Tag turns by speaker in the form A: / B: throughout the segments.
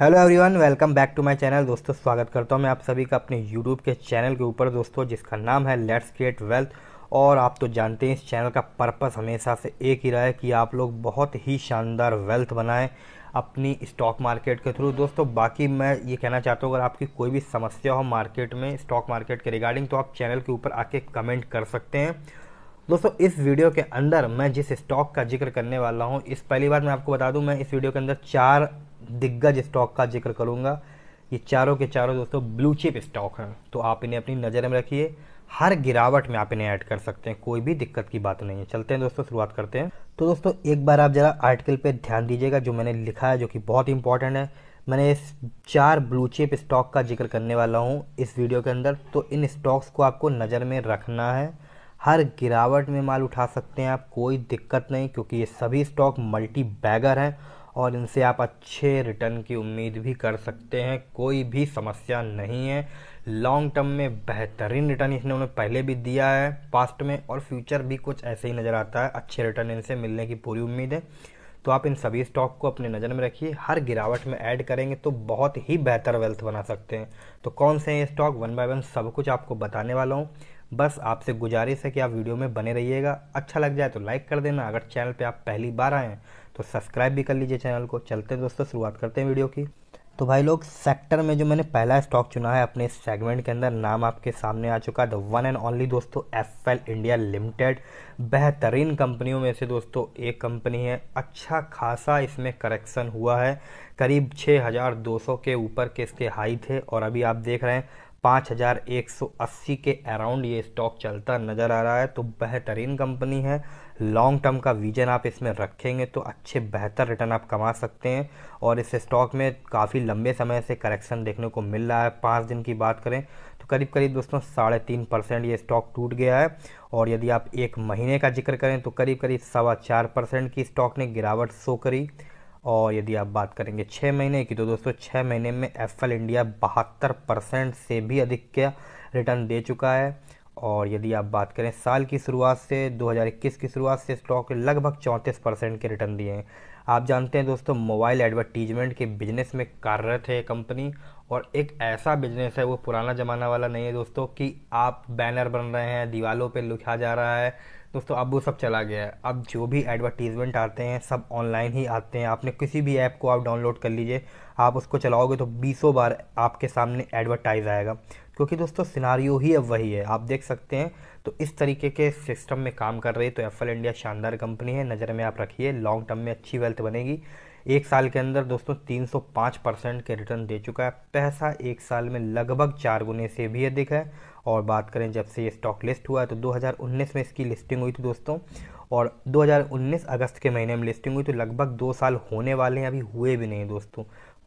A: hello everyone welcome back to my channel दोस्तों स्वागत करता हूं मैं आप सभी का अपने यूट्यूब के चैनल के ऊपर दोस्तों जिसका नाम है लेट्स क्रिएट वेल्थ और आप तो जानते हैं इस चैनल का पर्पस हमेशा से एक ही रहा है कि आप लोग बहुत ही शानदार वेल्थ बनाएं अपनी स्टॉक मार्केट के थ्रू दोस्तों बाकी मैं ये कहना चाहता हूँ अगर आपकी कोई भी समस्या हो मार्केट में स्टॉक मार्केट के रिगार्डिंग तो आप चैनल के ऊपर आके कमेंट कर सकते हैं दोस्तों इस वीडियो के अंदर मैं जिस स्टॉक का जिक्र करने वाला हूँ इस पहली बार मैं आपको बता दूँ मैं इस वीडियो के अंदर चार दिग्गज स्टॉक का जिक्र करूँगा ये चारों के चारों दोस्तों ब्लू चिप स्टॉक हैं तो आप इन्हें अपनी नज़र में रखिए हर गिरावट में आप इन्हें ऐड कर सकते हैं कोई भी दिक्कत की बात नहीं है चलते हैं दोस्तों शुरुआत करते हैं तो दोस्तों एक बार आप ज़रा आर्टिकल पर ध्यान दीजिएगा जो मैंने लिखा है जो कि बहुत इंपॉर्टेंट है मैंने इस चार ब्लू चिप स्टॉक का जिक्र करने वाला हूँ इस वीडियो के अंदर तो इन स्टॉक्स को आपको नज़र में रखना है हर गिरावट में माल उठा सकते हैं आप कोई दिक्कत नहीं क्योंकि ये सभी स्टॉक मल्टी बैगर हैं और इनसे आप अच्छे रिटर्न की उम्मीद भी कर सकते हैं कोई भी समस्या नहीं है लॉन्ग टर्म में बेहतरीन रिटर्न इसने उन्हें पहले भी दिया है पास्ट में और फ्यूचर भी कुछ ऐसे ही नज़र आता है अच्छे रिटर्न इनसे मिलने की पूरी उम्मीद है तो आप इन सभी स्टॉक को अपने नज़र में रखिए हर गिरावट में ऐड करेंगे तो बहुत ही बेहतर वेल्थ बना सकते हैं तो कौन से हैं ये स्टॉक वन बाय वन सब कुछ आपको बताने वाला हूँ बस आपसे गुजारिश है कि आप वीडियो में बने रहिएगा अच्छा लग जाए तो लाइक कर देना अगर चैनल पे आप पहली बार आए हैं तो सब्सक्राइब भी कर लीजिए चैनल को चलते हैं दोस्तों शुरुआत करते हैं वीडियो की तो भाई लोग सेक्टर में जो मैंने पहला स्टॉक चुना है अपने सेगमेंट के अंदर नाम आपके सामने आ चुका है द वन एंड ओनली दोस्तों एफ एल इंडिया लिमिटेड बेहतरीन कंपनियों में से दोस्तों एक कंपनी है अच्छा खासा इसमें करेक्शन हुआ है करीब 6,200 के ऊपर के इसके हाई थे और अभी आप देख रहे हैं 5180 के अराउंड ये स्टॉक चलता नज़र आ रहा है तो बेहतरीन कंपनी है लॉन्ग टर्म का विजन आप इसमें रखेंगे तो अच्छे बेहतर रिटर्न आप कमा सकते हैं और इस स्टॉक में काफ़ी लंबे समय से करेक्शन देखने को मिल रहा है पाँच दिन की बात करें तो करीब करीब दोस्तों साढ़े तीन परसेंट ये स्टॉक टूट गया है और यदि आप एक महीने का जिक्र करें तो करीब करीब सवा चार परसेंट की स्टॉक ने गिरावट शो करी और यदि आप बात करेंगे छः महीने की तो दोस्तों छः महीने में एफ इंडिया बहत्तर परसेंट से भी अधिक का रिटर्न दे चुका है और यदि आप बात करें साल की शुरुआत से 2021 की शुरुआत से स्टॉक लगभग चौंतीस परसेंट के रिटर्न दिए हैं आप जानते हैं दोस्तों मोबाइल एडवर्टीजमेंट के बिजनेस में कार्यरत है कंपनी और एक ऐसा बिजनेस है वो पुराना ज़माना वाला नहीं है दोस्तों कि आप बैनर बन रहे हैं दीवालों पे लिखा जा रहा है दोस्तों अब वो सब चला गया है अब जो भी एडवर्टीज़मेंट आते हैं सब ऑनलाइन ही आते हैं आपने किसी भी ऐप को आप डाउनलोड कर लीजिए आप उसको चलाओगे तो बीसों बार आपके सामने एडवर्टाइज़ आएगा क्योंकि दोस्तों सिनारियो ही अब वही है आप देख सकते हैं तो इस तरीके के सिस्टम में काम कर रही तो एफएल इंडिया शानदार कंपनी है नज़र में आप रखिए लॉन्ग टर्म में अच्छी वेल्थ बनेगी एक साल के अंदर दोस्तों 305 परसेंट के रिटर्न दे चुका है पैसा एक साल में लगभग चार गुने से भी अधिक है और बात करें जब से ये स्टॉक लिस्ट हुआ है तो 2019 में इसकी लिस्टिंग हुई थी दोस्तों और 2019 अगस्त के महीने में लिस्टिंग हुई तो लगभग दो साल होने वाले हैं अभी हुए भी नहीं दोस्तों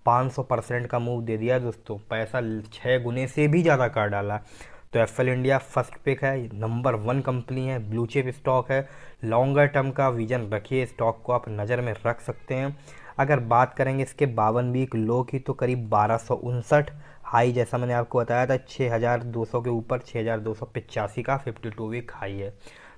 A: 500 परसेंट का मूव दे दिया दोस्तों पैसा छः गुने से भी ज़्यादा कर डाला तो एफ इंडिया फर्स्ट पिक है नंबर वन कंपनी है ब्लू चिप स्टॉक है लॉन्गर टर्म का विजन रखिए स्टॉक को आप नज़र में रख सकते हैं अगर बात करेंगे इसके बावन वीक लो की तो करीब बारह सौ उनसठ हाई जैसा मैंने आपको बताया था 6200 के ऊपर छः का 52 वीक हाई है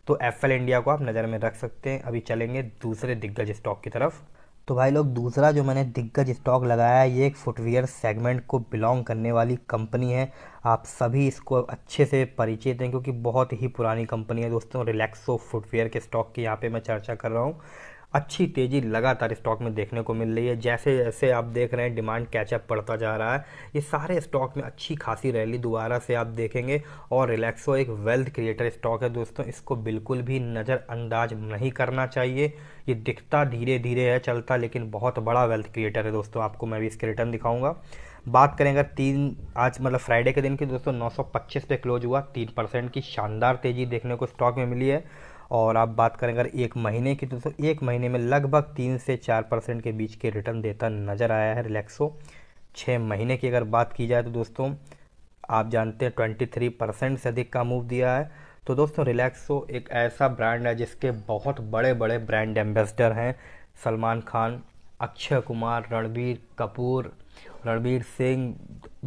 A: तो एफ इंडिया को आप नज़र में रख सकते हैं अभी चलेंगे दूसरे दिग्गज स्टॉक की तरफ तो भाई लोग दूसरा जो मैंने दिग्गज स्टॉक लगाया है ये एक फुटवेयर सेगमेंट को बिलोंग करने वाली कंपनी है आप सभी इसको अच्छे से परिचित हैं क्योंकि बहुत ही पुरानी कंपनी है दोस्तों रिलैक्सो फुटवेयर के स्टॉक की यहाँ पे मैं चर्चा कर रहा हूँ अच्छी तेज़ी लगातार स्टॉक में देखने को मिल रही है जैसे जैसे आप देख रहे हैं डिमांड कैचअप पड़ता जा रहा है ये सारे स्टॉक में अच्छी खासी रैली दोबारा से आप देखेंगे और रिलैक्सो एक वेल्थ क्रिएटर स्टॉक है दोस्तों इसको बिल्कुल भी नज़रअंदाज नहीं करना चाहिए ये दिखता धीरे धीरे है चलता लेकिन बहुत बड़ा वेल्थ क्रिएटर है दोस्तों आपको मैं भी इसके रिटर्न दिखाऊँगा बात करें अगर तीन आज मतलब फ्राइडे के दिन की दोस्तों 925 पे क्लोज हुआ तीन परसेंट की शानदार तेज़ी देखने को स्टॉक में मिली है और आप बात करें अगर एक महीने की तो दोस्तों एक महीने में लगभग तीन से चार परसेंट के बीच के रिटर्न देता नज़र आया है रिलैक्सो छः महीने की अगर बात की जाए तो दोस्तों आप जानते हैं ट्वेंटी थ्री परसेंट से अधिक का मूव दिया है तो दोस्तों रिलैक्सो एक ऐसा ब्रांड है जिसके बहुत बड़े बड़े ब्रांड एम्बेसडर हैं सलमान खान अक्षय कुमार रणबीर कपूर रणबीर सिंह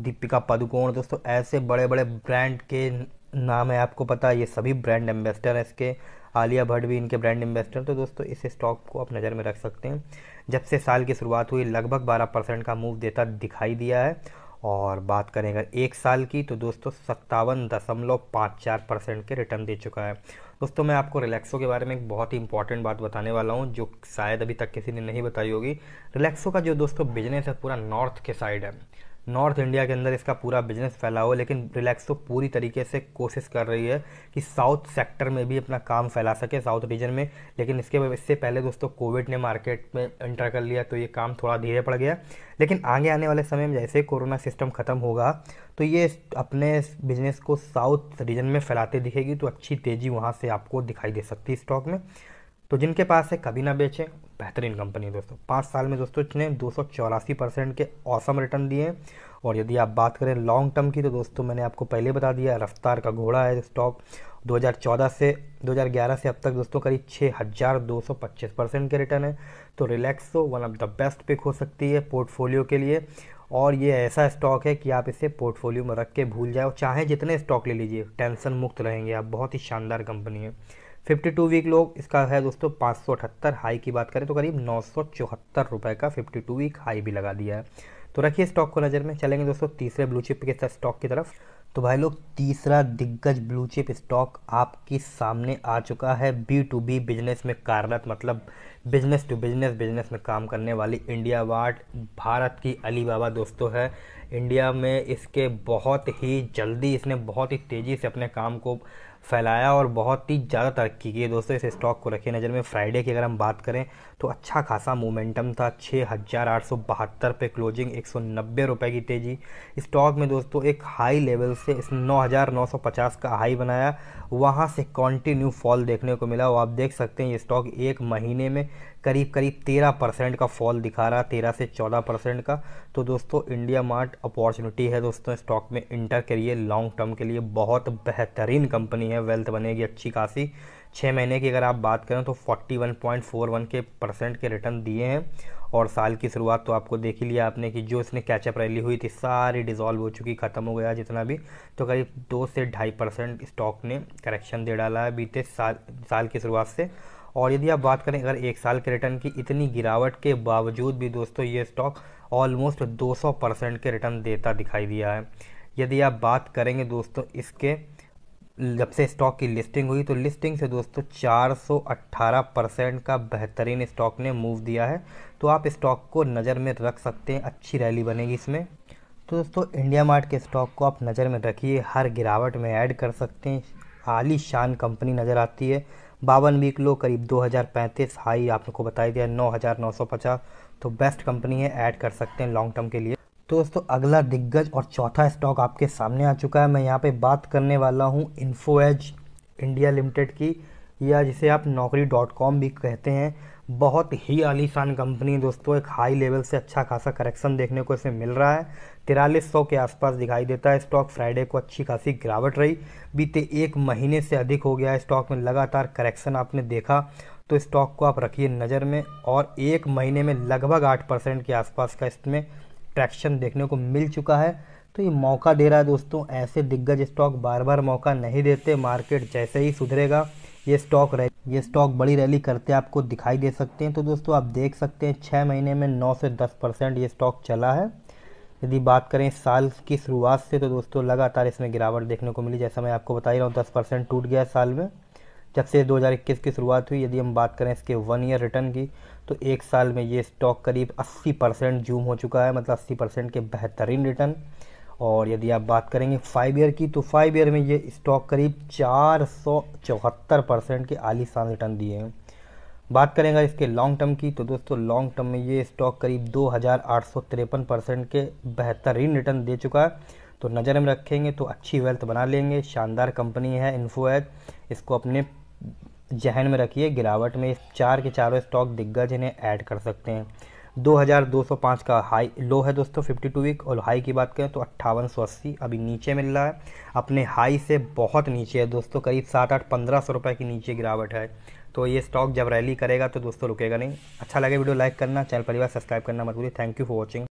A: दीपिका पादुकोण दोस्तों ऐसे बड़े बड़े ब्रांड के नाम है आपको पता ये सभी ब्रांड एम्बेसडर हैं इसके आलिया भट्ट भी इनके ब्रांड एम्बेसडर तो दोस्तों इस स्टॉक को आप नज़र में रख सकते हैं जब से साल की शुरुआत हुई लगभग बारह परसेंट का मूव देता दिखाई दिया है और बात करें अगर एक साल की तो दोस्तों सत्तावन दशमलव पाँच चार परसेंट के रिटर्न दे चुका है दोस्तों मैं आपको रिलैक्सो के बारे में एक बहुत ही इंपॉर्टेंट बात बताने वाला हूँ जो शायद अभी तक किसी ने नहीं बताई होगी रिलैक्सो का जो दोस्तों बिजनेस है पूरा नॉर्थ के साइड है नॉर्थ इंडिया के अंदर इसका पूरा बिजनेस फैला हो लेकिन रिलैक्स तो पूरी तरीके से कोशिश कर रही है कि साउथ सेक्टर में भी अपना काम फैला सके साउथ रीजन में लेकिन इसके इससे पहले दोस्तों कोविड ने मार्केट में एंटर कर लिया तो ये काम थोड़ा धीरे पड़ गया लेकिन आगे आने वाले समय में जैसे कोरोना सिस्टम ख़त्म होगा तो ये अपने बिजनेस को साउथ रीजन में फैलाते दिखेगी तो अच्छी तेज़ी वहाँ से आपको दिखाई दे सकती है स्टॉक में तो जिनके पास है कभी ना बेचें बेहतरीन कंपनी है दोस्तों पाँच साल में दोस्तों इसने दो परसेंट के औसम रिटर्न दिए और यदि आप बात करें लॉन्ग टर्म की तो दोस्तों मैंने आपको पहले बता दिया रफ्तार का घोड़ा है स्टॉक 2014 से 2011 से अब तक दोस्तों करीब छः हज़ार दो सौ पच्चीस परसेंट के रिटर्न है तो Relaxo one of the best pick हो सकती है पोर्टफोलियो के लिए और ये ऐसा स्टॉक है कि आप इसे पोर्टफोलियो में रख के भूल जाए और चाहे जितने स्टॉक ले लीजिए टेंशन मुक्त रहेंगे आप बहुत ही शानदार कंपनी है फिफ्टी टू वीक लोग इसका है दोस्तों पाँच सौ अठहत्तर हाई की बात करें तो करीब नौ सौ चौहत्तर रुपये का फिफ्टी टू वीक हाई भी लगा दिया है तो रखिए स्टॉक को नज़र में चलेंगे दोस्तों तीसरे ब्लू चिप के स्टॉक की तरफ तो भाई लोग तीसरा दिग्गज ब्लू चिप स्टॉक आपके सामने आ चुका है बी टू बी बिजनेस में कार्यरत मतलब बिजनेस टू बिजनेस बिजनेस में काम करने वाली इंडिया वार्ड भारत की अली बाबा दोस्तों है इंडिया में इसके बहुत ही जल्दी इसने बहुत ही तेज़ी से अपने काम को फैलाया और बहुत ही ज़्यादा तरक्की की है दोस्तों इस स्टॉक को रखे नज़र में फ्राइडे की अगर हम बात करें तो अच्छा खासा मोमेंटम था छः हज़ार आठ सौ बहत्तर पे क्लोजिंग एक सौ नब्बे रुपये की तेज़ी स्टॉक में दोस्तों एक हाई लेवल से इस नौ हज़ार नौ सौ पचास का हाई बनाया वहाँ से कॉन्टिन्यू फॉल देखने को मिला और आप देख सकते हैं ये स्टॉक एक महीने में करीब करीब तेरह परसेंट का फॉल दिखा रहा है तेरह से चौदह परसेंट का तो दोस्तों इंडिया मार्ट अपॉर्चुनिटी है दोस्तों स्टॉक में इंटर के लिए लॉन्ग टर्म के लिए बहुत बेहतरीन कंपनी है वेल्थ बनेगी अच्छी खासी छः महीने की अगर आप बात करें तो 41.41 के परसेंट के रिटर्न दिए हैं और साल की शुरुआत तो आपको देख ही लिया आपने कि जो इसने कैचअप रैली हुई थी सारी डिजॉल्व हो चुकी ख़त्म हो गया जितना भी तो करीब दो से ढाई परसेंट स्टॉक ने करेक्शन दे डाला है बीते साल साल की शुरुआत से और यदि आप बात करें अगर एक साल के रिटर्न की इतनी गिरावट के बावजूद भी दोस्तों ये स्टॉक ऑलमोस्ट 200 परसेंट के रिटर्न देता दिखाई दिया है यदि आप बात करेंगे दोस्तों इसके जब से स्टॉक की लिस्टिंग हुई तो लिस्टिंग से दोस्तों 418 परसेंट का बेहतरीन स्टॉक ने मूव दिया है तो आप स्टॉक को नज़र में रख सकते हैं अच्छी रैली बनेगी इसमें तो दोस्तों इंडिया मार्ट के स्टॉक को आप नज़र में रखिए हर गिरावट में ऐड कर सकते हैं आलीशान कंपनी नज़र आती है बावन वीक लो करीब 2035 हाई आपको बताई दिया नौ तो बेस्ट कंपनी है ऐड कर सकते हैं लॉन्ग टर्म के लिए तो दोस्तों अगला दिग्गज और चौथा स्टॉक आपके सामने आ चुका है मैं यहाँ पे बात करने वाला हूँ इन्फो इंडिया लिमिटेड की या जिसे आप नौकरी डॉट कॉम भी कहते हैं बहुत ही आलीशान कंपनी दोस्तों एक हाई लेवल से अच्छा खासा करेक्शन देखने को इसे मिल रहा है तिरालीस सौ के आसपास दिखाई देता है स्टॉक फ्राइडे को अच्छी खासी गिरावट रही बीते एक महीने से अधिक हो गया है स्टॉक में लगातार करेक्शन आपने देखा तो स्टॉक को आप रखिए नज़र में और एक महीने में लगभग आठ परसेंट के आसपास का इसमें ट्रैक्शन देखने को मिल चुका है तो ये मौका दे रहा है दोस्तों ऐसे दिग्गज स्टॉक बार बार मौका नहीं देते मार्केट जैसे ही सुधरेगा ये स्टॉक रैली ये स्टॉक बड़ी रैली करते आपको दिखाई दे सकते हैं तो दोस्तों आप देख सकते हैं छः महीने में नौ से दस परसेंट ये स्टॉक चला है यदि बात करें साल की शुरुआत से तो दोस्तों लगातार इसमें गिरावट देखने को मिली जैसा मैं आपको बता ही रहा हूँ दस परसेंट टूट गया साल में जब से 2021 की शुरुआत हुई यदि हम बात करें इसके वन ईयर रिटर्न की तो एक साल में ये स्टॉक करीब 80 परसेंट जूम हो चुका है मतलब 80 परसेंट के बेहतरीन रिटर्न और यदि आप बात करेंगे फाइव ईयर की तो फाइव ईयर में ये स्टॉक करीब चार सौ चौहत्तर परसेंट के आलीशान रिटर्न दिए हैं बात करेंगे इसके लॉन्ग टर्म की तो दोस्तों लॉन्ग टर्म में ये स्टॉक करीब दो हज़ार आठ सौ तिरपन परसेंट के बेहतरीन रिटर्न दे चुका है तो नज़र में रखेंगे तो अच्छी वेल्थ बना लेंगे शानदार कंपनी है इन्फोएज इसको अपने जहन में रखिए गिरावट में इस चार के चारों स्टॉक दिग्गज इन्हें ऐड कर सकते हैं 2205 का हाई लो है दोस्तों 52 वीक और हाई की बात करें तो अट्ठावन अभी नीचे मिल रहा है अपने हाई से बहुत नीचे है दोस्तों करीब सात आठ पंद्रह सौ रुपये की नीचे गिरावट है तो ये स्टॉक जब रैली करेगा तो दोस्तों रुकेगा नहीं अच्छा लगे वीडियो लाइक करना चैनल परिवार सब्सक्राइब करना मत भूलिए थैंक यू फॉर वॉचिंग